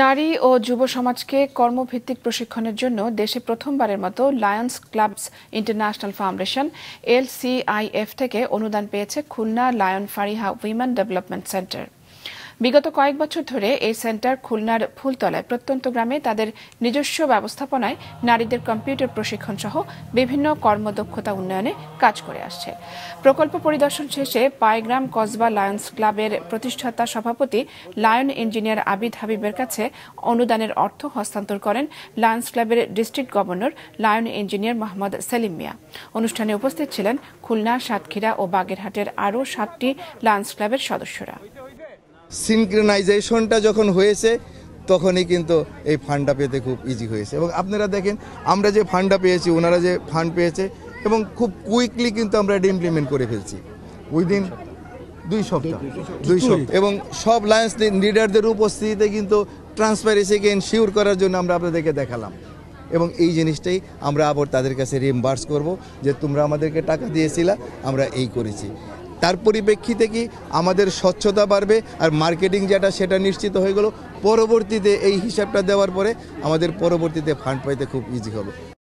নারী ও যুব সমাজকে কর্মভিত্তিক প্রশিক্ষণের জন্য দেশে প্রথমবারের মতো Lions Clubs International Foundation LCIF থেকে অনুদান পেয়েছে Khulna Lion Fariha women development centre বিগত কয়েক বছর ধরে এই সেন্টার খুলনার ফুলতলায় প্রত্যন্ত গ্রামে তাদের নিজস্ব ব্যবস্থাপনায় নারীদের কম্পিউটার প্রশিক্ষণ সহ বিভিন্ন কর্মদক্ষতা উন্নয়নে কাজ করে আসছে প্রকল্প পরিদর্শন শেষে পায়গ্রাম কসবা লায়ন্স ক্লাবের প্রতিষ্ঠাতা সভাপতি লায়ন ইঞ্জিনিয়ার আবিদ হাবিবের কাছে অনুদানের অর্থ হস্তান্তর করেন লায়ন্স ক্লাবের district governor Lion engineer Mohammad Selim Mia অনুষ্ঠানে উপস্থিত ছিলেন খুলনা সাতক্ষীরা ও বাগেরহাটের আরও সাতটি লায়ন্স ক্লাবের সদস্যরা সিনক্রেনাইজেশনটা যখন হয়েছে তখনই কিন্তু এই ফান্ডটা পেতে খুব ইজি হয়েছে এবং আপনারা দেখেন আমরা যে ফান্ডটা পেয়েছি ওনারা যে ফান্ড পেয়েছে এবং খুব কুইকলি কিন্তু আমরা এটা ইমপ্লিমেন্ট করে ফেলছি উইদিন দুই সপ্তাহ দুই সপ্তাহ এবং সব লায়েন্স লিডারদের উপস্থিতিতে কিন্তু ট্রান্সপারেন্সিকে এনশিওর করার জন্য আমরা আপনাদেরকে দেখালাম এবং এই জিনিসটাই আমরা আবার তাদের কাছে রিএম্বার্স করব যে তোমরা আমাদেরকে টাকা দিয়েছিলা আমরা এই করেছি তার পরিপ্রেক্ষিতে কি আমাদের স্বচ্ছতা বাড়বে আর মার্কেটিং যেটা সেটা নিশ্চিত হয়ে গেল পরবর্তীতে এই হিসাবটা দেওয়ার পরে আমাদের পরবর্তীতে ফান্ড পাইতে খুব ইজি হবে